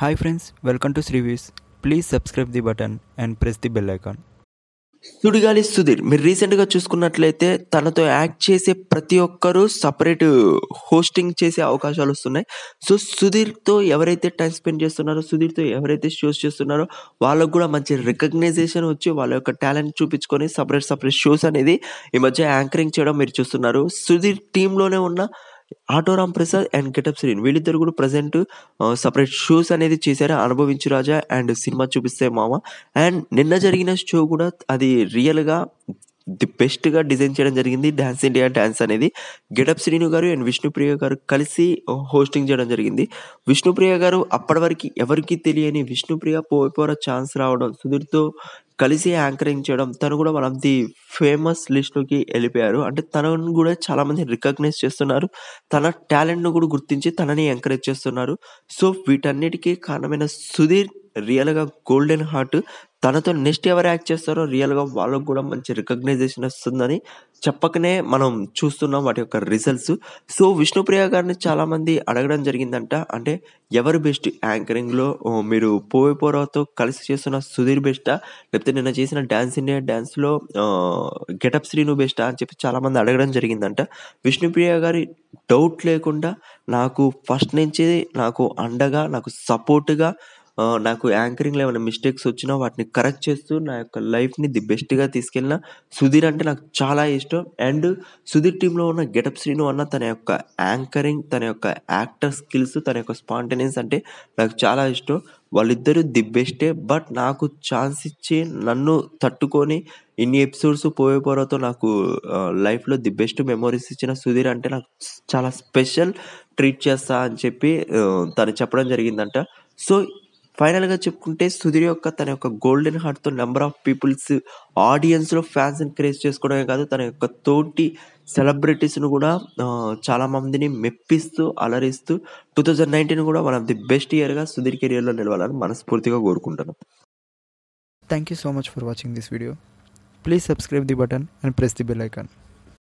hi friends welcome to శ్రీవీస్ please subscribe the button and press the bell icon Sudigali Sudheer మీరు రీసెంట్గా చూసుకున్నట్లయితే తనతో యాక్ట్ చేసే ప్రతి ఒక్కరూ సపరేట్ హోస్టింగ్ చేసే అవకాశాలు వస్తున్నాయి సో సుధీర్తో ఎవరైతే టైం స్పెండ్ చేస్తున్నారో సుధీర్తో ఎవరైతే షోస్ చేస్తున్నారో వాళ్ళకు కూడా మంచి రికగ్నైజేషన్ వచ్చి వాళ్ళ యొక్క టాలెంట్ చూపించుకొని సపరేట్ సపరేట్ షోస్ అనేది ఈ మధ్య యాంకరింగ్ చేయడం మీరు చూస్తున్నారు సుధీర్ టీంలోనే ఉన్న ఆటోరామ్ ప్రసాద్ అండ్ గెటప్ శ్రీన్ వీళ్ళిద్దరు కూడా ప్రజెంట్ సపరేట్ షోస్ అనేది చేశారు అనుభవించు రాజా అండ్ సినిమా చూపిస్తే మామ అండ్ నిన్న జరిగిన షో కూడా అది రియల్గా ది బెస్ట్గా డిజైన్ చేయడం జరిగింది డ్యాన్స్ ఇండియా డ్యాన్స్ అనేది గెటప్ శ్రీను గారు అండ్ విష్ణుప్రియ గారు కలిసి హోస్టింగ్ చేయడం జరిగింది విష్ణుప్రియ గారు అప్పటి వరకు ఎవరికి తెలియని విష్ణుప్రియ పోయిపోర ఛాన్స్ రావడం సుధీర్తో కలిసి యాంకరింగ్ చేయడం తను కూడా వన్ ఆఫ్ ది ఫేమస్ లిస్ట్లోకి వెళ్ళిపోయారు అంటే తనను కూడా చాలామంది రికగ్నైజ్ చేస్తున్నారు తన టాలెంట్ను కూడా గుర్తించి తనని ఎంకరేజ్ చేస్తున్నారు సో వీటన్నిటికీ కారణమైన సుధీర్ రియల్గా గోల్డెన్ హార్ట్ తనతో నెక్స్ట్ ఎవరు యాక్ట్ చేస్తారో రియల్గా వాళ్ళకు కూడా మంచి రికగ్నైజేషన్ వస్తుందని చెప్పకనే మనం చూస్తున్నాం వాటి యొక్క రిజల్ట్స్ సో విష్ణుప్రియ గారిని చాలామంది అడగడం జరిగిందంట అంటే ఎవరు బెస్ట్ యాంకరింగ్లో మీరు పోయిపోరావుతో కలిసి చేస్తున్న సుధీర్ బెస్టా లేకపోతే నిన్న చేసిన డ్యాన్స్ ఇండియా డ్యాన్స్లో గెటప్ శ్రీను బెస్టా అని చెప్పి చాలామంది అడగడం జరిగిందంట విష్ణుప్రియ గారి డౌట్ లేకుండా నాకు ఫస్ట్ నుంచి నాకు అండగా నాకు సపోర్ట్గా నాకు యాంకరింగ్లో ఏమైనా మిస్టేక్స్ వచ్చినా వాటిని కరెక్ట్ చేస్తూ నా యొక్క లైఫ్ని ది బెస్ట్గా తీసుకెళ్ళిన సుధీర్ అంటే నాకు చాలా ఇష్టం అండ్ సుధీర్ టీంలో ఉన్న గెటప్ శ్రీను అన్న తన యొక్క యాంకరింగ్ తన యొక్క యాక్టర్ స్కిల్స్ తన యొక్క స్పాంటేనియస్ అంటే నాకు చాలా ఇష్టం వాళ్ళిద్దరూ ది బెస్టే బట్ నాకు ఛాన్స్ ఇచ్చి నన్ను తట్టుకొని ఇన్ని ఎపిసోడ్స్ పోయే పోరాతో నాకు లైఫ్లో ది బెస్ట్ మెమోరీస్ ఇచ్చిన సుధీర్ అంటే నాకు చాలా స్పెషల్ ట్రీట్ చేస్తా అని చెప్పి తను చెప్పడం జరిగిందంట సో ఫైనల్గా చెప్పుకుంటే సుధీర్ యొక్క తన యొక్క గోల్డెన్ హార్ట్తో నెంబర్ ఆఫ్ పీపుల్స్ ఆడియన్స్లో ని క్రేజ్ చేసుకోవడమే కాదు తన యొక్క తోటి సెలబ్రిటీస్ను కూడా చాలామందిని మెప్పిస్తూ అలరిస్తూ టూ థౌజండ్ నైన్టీన్ కూడా వన్ ఆఫ్ ది బెస్ట్ ఇయర్గా సుధీర్ కెరియర్లో నిలవాలని మనస్ఫూర్తిగా కోరుకుంటున్నాం thank you so much for watching this video please subscribe the button and press the bell icon